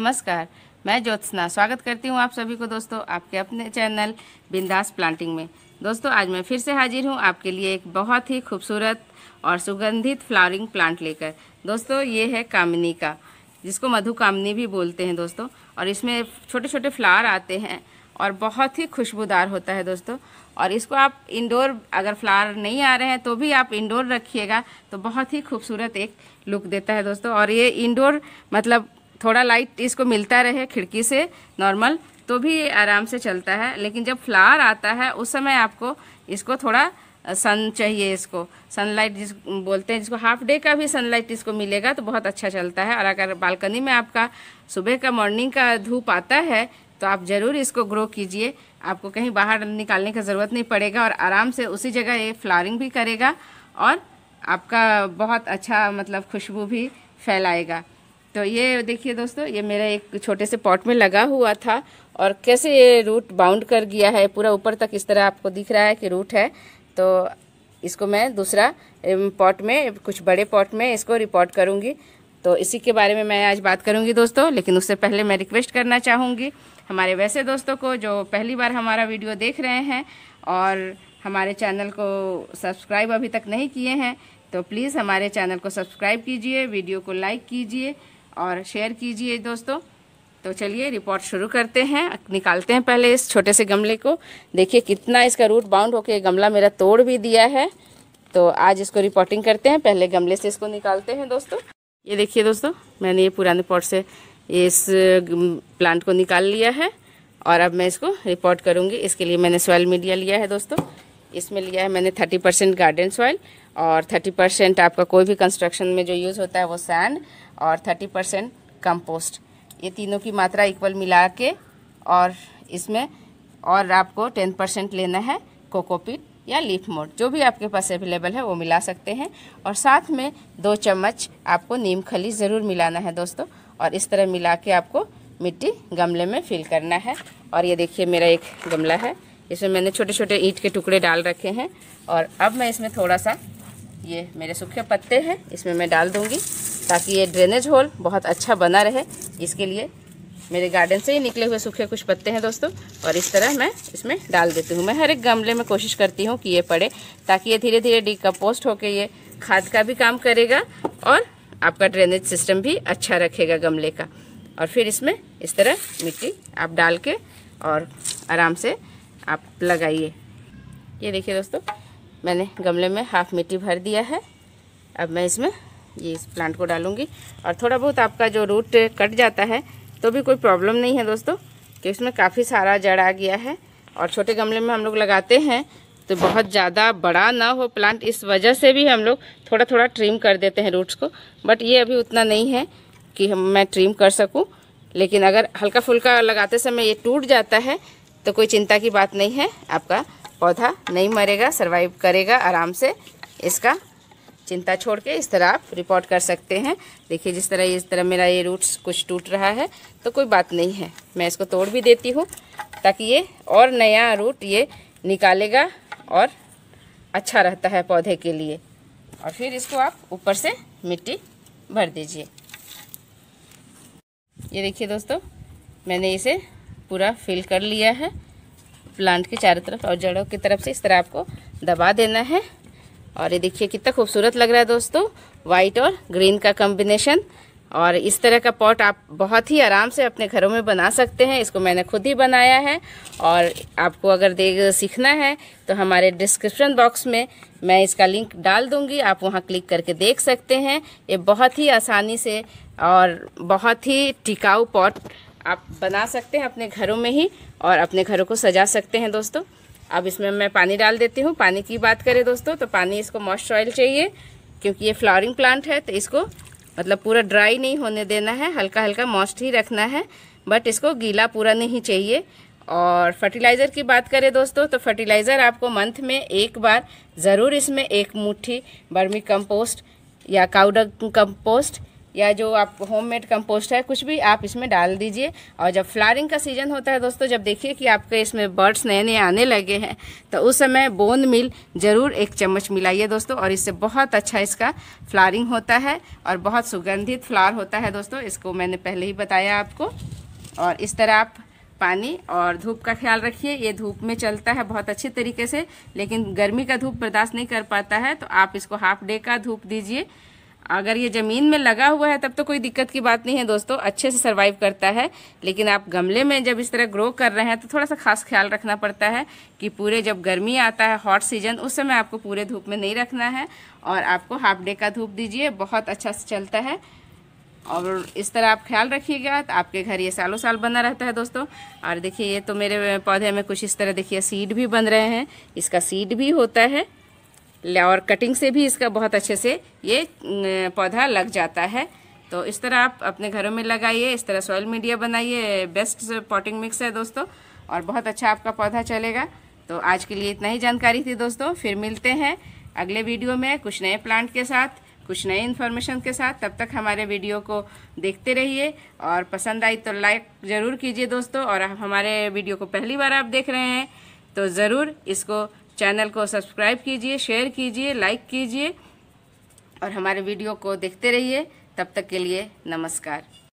नमस्कार मैं ज्योत्सना स्वागत करती हूँ आप सभी को दोस्तों आपके अपने चैनल बिंदास प्लांटिंग में दोस्तों आज मैं फिर से हाजिर हूँ आपके लिए एक बहुत ही खूबसूरत और सुगंधित फ्लावरिंग प्लांट लेकर दोस्तों ये है कामिनी का जिसको मधु कामनी भी बोलते हैं दोस्तों और इसमें छोटे छोटे फ्लावर आते हैं और बहुत ही खुशबूदार होता है दोस्तों और इसको आप इंडोर अगर फ्लावर नहीं आ रहे हैं तो भी आप इंडोर रखिएगा तो बहुत ही खूबसूरत एक लुक देता है दोस्तों और ये इंडोर मतलब थोड़ा लाइट इसको मिलता रहे खिड़की से नॉर्मल तो भी ये आराम से चलता है लेकिन जब फ्लावर आता है उस समय आपको इसको थोड़ा सन चाहिए इसको सनलाइट जिस बोलते हैं जिसको हाफ डे का भी सनलाइट इसको मिलेगा तो बहुत अच्छा चलता है और अगर बालकनी में आपका सुबह का मॉर्निंग का धूप आता है तो आप ज़रूर इसको ग्रो कीजिए आपको कहीं बाहर निकालने की ज़रूरत नहीं पड़ेगा और आराम से उसी जगह ये फ्लावरिंग भी करेगा और आपका बहुत अच्छा मतलब खुशबू भी फैलाएगा तो ये देखिए दोस्तों ये मेरा एक छोटे से पॉट में लगा हुआ था और कैसे ये रूट बाउंड कर गया है पूरा ऊपर तक इस तरह आपको दिख रहा है कि रूट है तो इसको मैं दूसरा पॉट में कुछ बड़े पॉट में इसको रिपोर्ट करूँगी तो इसी के बारे में मैं आज बात करूँगी दोस्तों लेकिन उससे पहले मैं रिक्वेस्ट करना चाहूँगी हमारे वैसे दोस्तों को जो पहली बार हमारा वीडियो देख रहे हैं और हमारे चैनल को सब्सक्राइब अभी तक नहीं किए हैं तो प्लीज़ हमारे चैनल को सब्सक्राइब कीजिए वीडियो को लाइक कीजिए और शेयर कीजिए दोस्तों तो चलिए रिपोर्ट शुरू करते हैं निकालते हैं पहले इस छोटे से गमले को देखिए कितना इसका रूट बाउंड होके गमला मेरा तोड़ भी दिया है तो आज इसको रिपोर्टिंग करते हैं पहले गमले से इसको निकालते हैं दोस्तों ये देखिए दोस्तों मैंने ये पुराने पॉट से इस प्लांट को निकाल लिया है और अब मैं इसको रिपोर्ट करूँगी इसके लिए मैंने सॉयल मीडिया लिया है दोस्तों इसमें लिया है मैंने थर्टी परसेंट गार्डन सॉयल और थर्टी परसेंट आपका कोई भी कंस्ट्रक्शन में जो यूज़ होता है वो सैंड और थर्टी परसेंट कम्पोस्ट ये तीनों की मात्रा इक्वल मिला के और इसमें और आपको टेन परसेंट लेना है कोकोपीट या लीफ मोड जो भी आपके पास अवेलेबल है वो मिला सकते हैं और साथ में दो चम्मच आपको नीम खली ज़रूर मिलाना है दोस्तों और इस तरह मिला के आपको मिट्टी गमले में फिल करना है और ये देखिए मेरा एक गमला है इसमें मैंने छोटे छोटे ईंट के टुकड़े डाल रखे हैं और अब मैं इसमें थोड़ा सा ये मेरे सूखे पत्ते हैं इसमें मैं डाल दूँगी ताकि ये ड्रेनेज होल बहुत अच्छा बना रहे इसके लिए मेरे गार्डन से ही निकले हुए सूखे कुछ पत्ते हैं दोस्तों और इस तरह मैं इसमें डाल देती हूँ मैं हर एक गमले में कोशिश करती हूँ कि ये पड़े ताकि ये धीरे धीरे डिकम्पोस्ट होकर ये खाद का भी काम करेगा और आपका ड्रेनेज सिस्टम भी अच्छा रखेगा गमले का और फिर इसमें इस तरह मिट्टी आप डाल के और आराम से आप लगाइए ये देखिए दोस्तों मैंने गमले में हाफ मिट्टी भर दिया है अब मैं इसमें ये इस प्लांट को डालूंगी और थोड़ा बहुत आपका जो रूट कट जाता है तो भी कोई प्रॉब्लम नहीं है दोस्तों कि इसमें काफ़ी सारा जड़ आ गया है और छोटे गमले में हम लोग लगाते हैं तो बहुत ज़्यादा बड़ा ना हो प्लांट इस वजह से भी हम लोग थोड़ा थोड़ा ट्रिम कर देते हैं रूट्स को बट ये अभी उतना नहीं है कि हम मैं ट्रिम कर सकूँ लेकिन अगर हल्का फुल्का लगाते समय ये टूट जाता है तो कोई चिंता की बात नहीं है आपका पौधा नहीं मरेगा सरवाइव करेगा आराम से इसका चिंता छोड़ के इस तरह आप रिपोर्ट कर सकते हैं देखिए जिस तरह इस तरह मेरा ये रूट्स कुछ टूट रहा है तो कोई बात नहीं है मैं इसको तोड़ भी देती हूँ ताकि ये और नया रूट ये निकालेगा और अच्छा रहता है पौधे के लिए और फिर इसको आप ऊपर से मिट्टी भर दीजिए ये देखिए दोस्तों मैंने इसे पूरा फिल कर लिया है प्लांट के चारों तरफ और जड़ों की तरफ से इस तरह आपको दबा देना है और ये देखिए कितना खूबसूरत लग रहा है दोस्तों वाइट और ग्रीन का कॉम्बिनेशन और इस तरह का पॉट आप बहुत ही आराम से अपने घरों में बना सकते हैं इसको मैंने खुद ही बनाया है और आपको अगर देख सीखना है तो हमारे डिस्क्रिप्शन बॉक्स में मैं इसका लिंक डाल दूंगी आप वहां क्लिक करके देख सकते हैं ये बहुत ही आसानी से और बहुत ही टिकाऊ पॉट आप बना सकते हैं अपने घरों में ही और अपने घरों को सजा सकते हैं दोस्तों अब इसमें मैं पानी डाल देती हूँ पानी की बात करें दोस्तों तो पानी इसको मॉइस्चर ऑयल चाहिए क्योंकि ये फ्लावरिंग प्लांट है तो इसको मतलब पूरा ड्राई नहीं होने देना है हल्का हल्का मॉस्ट ही रखना है बट इसको गीला पूरा नहीं चाहिए और फर्टिलाइज़र की बात करें दोस्तों तो फर्टिलाइज़र आपको मंथ में एक बार ज़रूर इसमें एक मुट्ठी बर्मी कंपोस्ट या काउडर कंपोस्ट या जो आप होममेड कंपोस्ट है कुछ भी आप इसमें डाल दीजिए और जब फ्लारिंग का सीज़न होता है दोस्तों जब देखिए कि आपके इसमें बर्ड्स नए नए आने लगे हैं तो उस समय बोंद मिल ज़रूर एक चम्मच मिलाइए दोस्तों और इससे बहुत अच्छा इसका फ्लारिंग होता है और बहुत सुगंधित फ्लार होता है दोस्तों इसको मैंने पहले ही बताया आपको और इस तरह आप पानी और धूप का ख्याल रखिए ये धूप में चलता है बहुत अच्छे तरीके से लेकिन गर्मी का धूप बर्दाश्त नहीं कर पाता है तो आप इसको हाफ डे का धूप दीजिए अगर ये ज़मीन में लगा हुआ है तब तो कोई दिक्कत की बात नहीं है दोस्तों अच्छे से सर्वाइव करता है लेकिन आप गमले में जब इस तरह ग्रो कर रहे हैं तो थोड़ा सा खास ख्याल रखना पड़ता है कि पूरे जब गर्मी आता है हॉट सीजन उस समय आपको पूरे धूप में नहीं रखना है और आपको हाफ डे का धूप दीजिए बहुत अच्छा से चलता है और इस तरह आप ख्याल रखिएगा तो आपके घर ये सालों साल बना रहता है दोस्तों और देखिए ये तो मेरे पौधे में कुछ इस तरह देखिए सीड भी बन रहे हैं इसका सीड भी होता है और कटिंग से भी इसका बहुत अच्छे से ये पौधा लग जाता है तो इस तरह आप अपने घरों में लगाइए इस तरह सॉइल मीडिया बनाइए बेस्ट पॉटिंग मिक्स है दोस्तों और बहुत अच्छा आपका पौधा चलेगा तो आज के लिए इतना ही जानकारी थी दोस्तों फिर मिलते हैं अगले वीडियो में कुछ नए प्लांट के साथ कुछ नए इन्फॉर्मेशन के साथ तब तक हमारे वीडियो को देखते रहिए और पसंद आई तो लाइक ज़रूर कीजिए दोस्तों और हमारे वीडियो को पहली बार आप देख रहे हैं तो ज़रूर इसको चैनल को सब्सक्राइब कीजिए शेयर कीजिए लाइक कीजिए और हमारे वीडियो को देखते रहिए तब तक के लिए नमस्कार